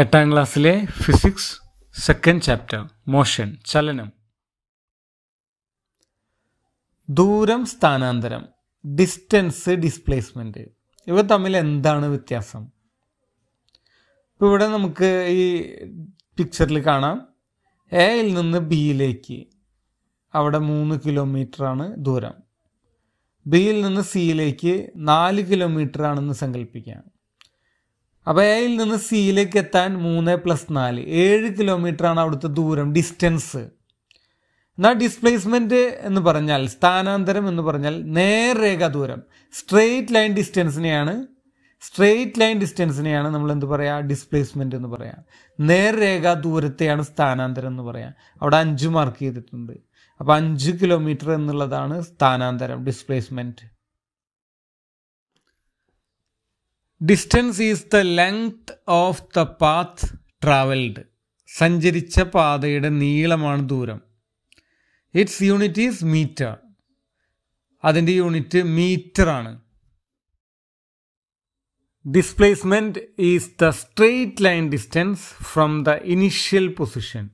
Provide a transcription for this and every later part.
എട്ടാം ക്ലാസ്സിലെ physics second chapter motion ചലനം ദൂരം സ്ഥാനാന്തരം ഡിസ്റ്റൻസ് ഡിസ്പ്ലേസ്മെൻറ്റ് ഇവ തമ്മിൽ എന്താണ് വ്യത്യാസം ഇപ്പോൾ ഇവിടെ നമുക്ക് ഈ പിക്ചറിൽ കാണാം എയിൽ നിന്ന് ബിയിലേക്ക് അവിടെ മൂന്ന് കിലോമീറ്റർ ആണ് ദൂരം ബിയിൽ നിന്ന് സിയിലേക്ക് നാല് കിലോമീറ്റർ ആണെന്ന് സങ്കല്പിക്കാം അപ്പോൾ എയിൽ നിന്ന് സിയിലേക്ക് എത്താൻ മൂന്ന് പ്ലസ് നാല് ഏഴ് ആണ് അവിടുത്തെ ദൂരം ഡിസ്റ്റൻസ് എന്നാൽ ഡിസ്പ്ലേസ്മെൻറ്റ് എന്ന് പറഞ്ഞാൽ സ്ഥാനാന്തരം എന്ന് പറഞ്ഞാൽ നേർരേഖ ദൂരം സ്ട്രെയിറ്റ് ലൈൻ ഡിസ്റ്റൻസിനെയാണ് സ്ട്രെയിറ്റ് ലൈൻ ഡിസ്റ്റൻസിനെയാണ് നമ്മൾ എന്ത് പറയുക ഡിസ്പ്ലേസ്മെൻറ്റ് എന്ന് പറയാം നേർരേഖ ദൂരത്തെയാണ് സ്ഥാനാന്തരം എന്ന് പറയാം അവിടെ അഞ്ച് മാർക്ക് ചെയ്തിട്ടുണ്ട് അപ്പോൾ അഞ്ച് കിലോമീറ്റർ എന്നുള്ളതാണ് സ്ഥാനാന്തരം displacement distance is the length of the path travelled സഞ്ചരിച്ച പാതയുടെ നീളമാണ് ദൂരം ഇറ്റ്സ് യൂണിറ്റ് ഈസ് മീറ്റർ അതിൻ്റെ യൂണിറ്റ് മീറ്റർ ആണ് displacement is the straight line distance from the initial position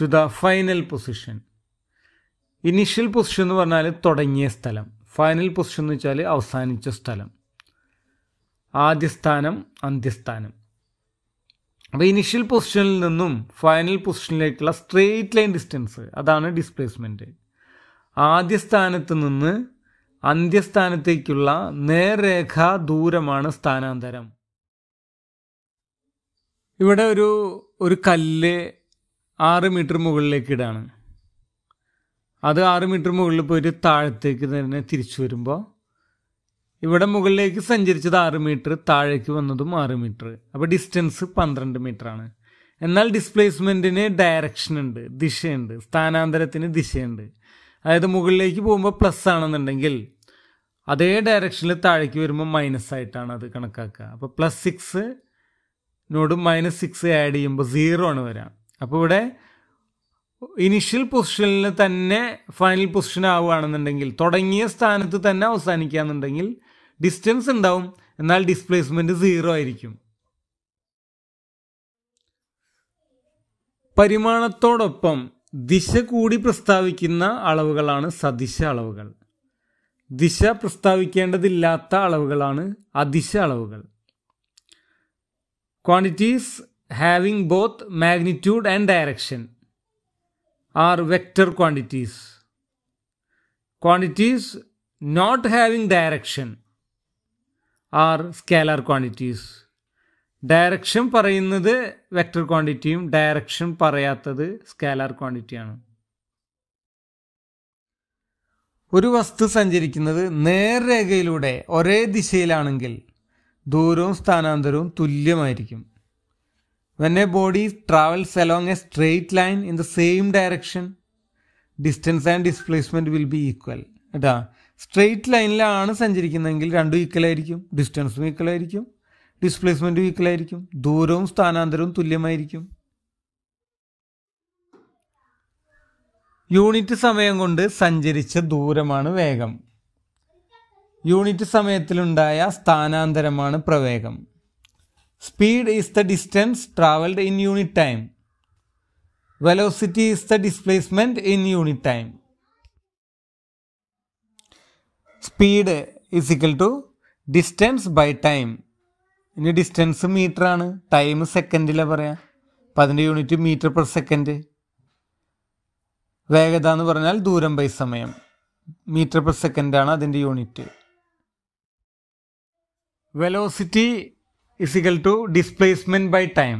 to the final position initial position എന്ന് പറഞ്ഞാൽ തുടങ്ങിയ സ്ഥലം ഫൈനൽ പൊസിഷൻ എന്ന് വെച്ചാൽ അവസാനിച്ച സ്ഥലം ആദ്യസ്ഥാനം അന്ത്യസ്ഥാനം അപ്പോൾ ഇനിഷ്യൽ പൊസിഷനിൽ നിന്നും ഫൈനൽ പൊസിഷനിലേക്കുള്ള സ്ട്രെയിറ്റ് ലൈൻ ഡിസ്റ്റൻസ് അതാണ് ഡിസ്പ്ലേസ്മെൻറ്റ് ആദ്യസ്ഥാനത്ത് നിന്ന് അന്ത്യസ്ഥാനത്തേക്കുള്ള നേർരേഖ ദൂരമാണ് സ്ഥാനാന്തരം ഇവിടെ ഒരു ഒരു കല്ല് ആറ് മീറ്റർ മുകളിലേക്ക് ഇടാണ് അത് ആറ് മീറ്റർ മുകളിൽ പോയിട്ട് താഴത്തേക്ക് തന്നെ തിരിച്ചു വരുമ്പോൾ ഇവിടെ മുകളിലേക്ക് സഞ്ചരിച്ചത് ആറ് മീറ്റർ താഴേക്ക് വന്നതും ആറ് മീറ്റർ അപ്പോൾ ഡിസ്റ്റൻസ് പന്ത്രണ്ട് മീറ്റർ ആണ് എന്നാൽ ഡിസ്പ്ലേസ്മെൻറ്റിന് ഡയറക്ഷൻ ഉണ്ട് ദിശയുണ്ട് സ്ഥാനാന്തരത്തിന് ദിശയുണ്ട് അതായത് മുകളിലേക്ക് പോകുമ്പോൾ പ്ലസ് ആണെന്നുണ്ടെങ്കിൽ അതേ ഡയറക്ഷനിൽ താഴേക്ക് വരുമ്പോൾ മൈനസ് ആയിട്ടാണ് അത് കണക്കാക്കുക അപ്പോൾ plus six not minus six add ചെയ്യുമ്പോൾ സീറോ ആണ് വരാം അപ്പോൾ ഇവിടെ ഇനിഷ്യൽ പൊസിഷനിൽ തന്നെ ഫൈനൽ പൊസിഷൻ ആവുകയാണെന്നുണ്ടെങ്കിൽ തുടങ്ങിയ സ്ഥാനത്ത് തന്നെ അവസാനിക്കുകയാണെന്നുണ്ടെങ്കിൽ ഡിസ്റ്റൻസ് ഉണ്ടാവും എന്നാൽ ഡിസ്പ്ലേസ്മെൻറ്റ് സീറോ ആയിരിക്കും പരിമാണത്തോടൊപ്പം ദിശ കൂടി പ്രസ്താവിക്കുന്ന അളവുകളാണ് സദിശ അളവുകൾ ദിശ പ്രസ്താവിക്കേണ്ടതില്ലാത്ത അളവുകളാണ് അദിശ അളവുകൾ quantities having both magnitude and direction are vector quantities quantities not having direction are scalar quantities direction പറയുന്നത് വെക്ടർ ക്വാണ്ടിറ്റിയും ഡയറക്ഷൻ പറയാത്തത് സ്കേലാർ ക്വാണ്ടിറ്റിയാണ് ഒരു വസ്തു സഞ്ചരിക്കുന്നത് നേർരേഖയിലൂടെ ഒരേ ദിശയിലാണെങ്കിൽ ദൂരവും സ്ഥാനാന്തരവും തുല്യമായിരിക്കും when a body travels along a straight line in the same direction distance and displacement will be equal കേട്ടോ സ്ട്രെയിറ്റ് ലൈനിലാണ് സഞ്ചരിക്കുന്നതെങ്കിൽ രണ്ടും ഈക്വലായിരിക്കും ഡിസ്റ്റൻസും ഈക്വലായിരിക്കും ഡിസ്പ്ലേസ്മെൻറ്റും ഈക്വലായിരിക്കും ദൂരവും സ്ഥാനാന്തരവും തുല്യമായിരിക്കും യൂണിറ്റ് സമയം കൊണ്ട് സഞ്ചരിച്ച ദൂരമാണ് വേഗം യൂണിറ്റ് സമയത്തിലുണ്ടായ സ്ഥാനാന്തരമാണ് പ്രവേഗം speed is the distance travelled in unit time velocity is the displacement in unit time speed is equal to distance by time ഇനി ഡിസ്റ്റൻസ് മീറ്ററാണ് ടൈം സെക്കൻഡിലാണ് പറയാം അപ്പം അതിൻ്റെ യൂണിറ്റ് മീറ്റർ പെർ സെക്കൻഡ് വേഗത എന്ന് പറഞ്ഞാൽ ദൂരം ബൈ സമയം മീറ്റർ പെർ സെക്കൻഡാണ് അതിൻ്റെ unit velocity is equal to displacement by time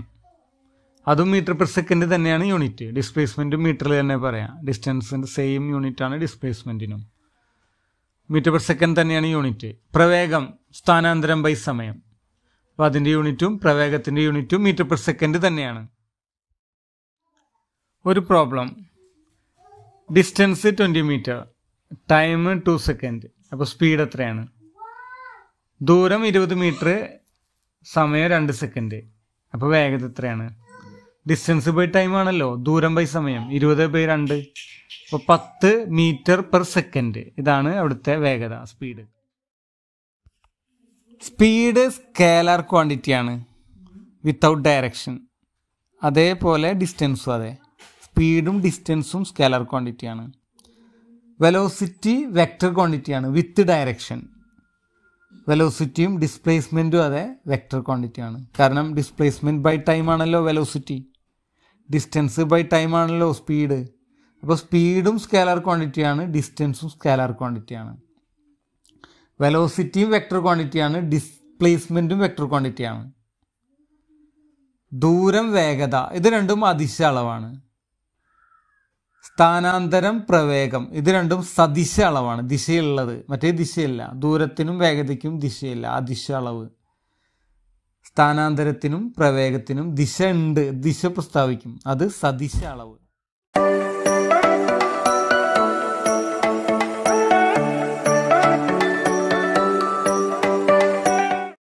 അതും മീറ്റർ പെർ സെക്കൻഡ് തന്നെയാണ് യൂണിറ്റ് ഡിസ്പ്ലേസ്മെൻറ്റും മീറ്ററിൽ തന്നെ പറയാം ഡിസ്റ്റൻസിൻ്റെ സെയിം യൂണിറ്റാണ് ഡിസ്പ്ലേസ്മെൻറ്റിനും മീറ്റർ പെർ സെക്കൻഡ് തന്നെയാണ് യൂണിറ്റ് പ്രവേഗം സ്ഥാനാന്തരം ബൈ സമയം അപ്പോൾ അതിൻ്റെ യൂണിറ്റും പ്രവേഗത്തിൻ്റെ യൂണിറ്റും മീറ്റർ പെർ സെക്കൻഡ് തന്നെയാണ് ഒരു problem distance twenty metre time two second അപ്പോൾ സ്പീഡ് എത്രയാണ് ദൂരം ഇരുപത് മീറ്റർ സമയം രണ്ട് സെക്കൻഡ് അപ്പോൾ വേഗത എത്രയാണ് ഡിസ്റ്റൻസ് ബൈ ടൈം ആണല്ലോ ദൂരം ബൈ സമയം ഇരുപത് ബൈ രണ്ട് അപ്പോൾ പത്ത് മീറ്റർ പെർ സെക്കൻഡ് ഇതാണ് അവിടുത്തെ വേഗത സ്പീഡ് സ്പീഡ് സ്കേലാർ ആണ് വിത്തൗട്ട് ഡയറക്ഷൻ അതേപോലെ ഡിസ്റ്റൻസും അതെ സ്പീഡും ഡിസ്റ്റൻസും സ്കേലർ ആണ് വെലോസിറ്റി വെക്റ്റർ ആണ് വിത്ത് ഡയറക്ഷൻ വെലോസിറ്റിയും ഡിസ്പ്ലേസ്മെൻറ്റും അതെ വെക്റ്റർ ആണ് കാരണം ഡിസ്പ്ലേസ്മെൻറ്റ് ബൈ ടൈം ആണല്ലോ വെലോസിറ്റി ഡിസ്റ്റൻസ് ബൈ ടൈം ആണല്ലോ സ്പീഡ് അപ്പോൾ സ്പീഡും ക്വാണ്ടിറ്റി ക്വാണ്ടിറ്റിയാണ് ഡിസ്റ്റൻസും ക്വാണ്ടിറ്റി ക്വാണ്ടിറ്റിയാണ് വെലോസിറ്റിയും വെക്ടർ ക്വാണ്ടിറ്റിയാണ് ഡിസ്പ്ലേസ്മെൻറ്റും വെക്ടർ ക്വാണ്ടിറ്റിയാണ് ദൂരം വേഗത ഇത് രണ്ടും അതിശ അളവാണ് സ്ഥാനാന്തരം പ്രവേഗം ഇത് രണ്ടും സദിശ അളവാണ് ദിശയുള്ളത് മറ്റേ ദിശയില്ല ദൂരത്തിനും വേഗതയ്ക്കും ദിശയില്ല അതിശ അളവ് സ്ഥാനാന്തരത്തിനും പ്രവേഗത്തിനും ദിശ ഉണ്ട് ദിശ പ്രസ്താവിക്കും അത് സദിശ അളവ്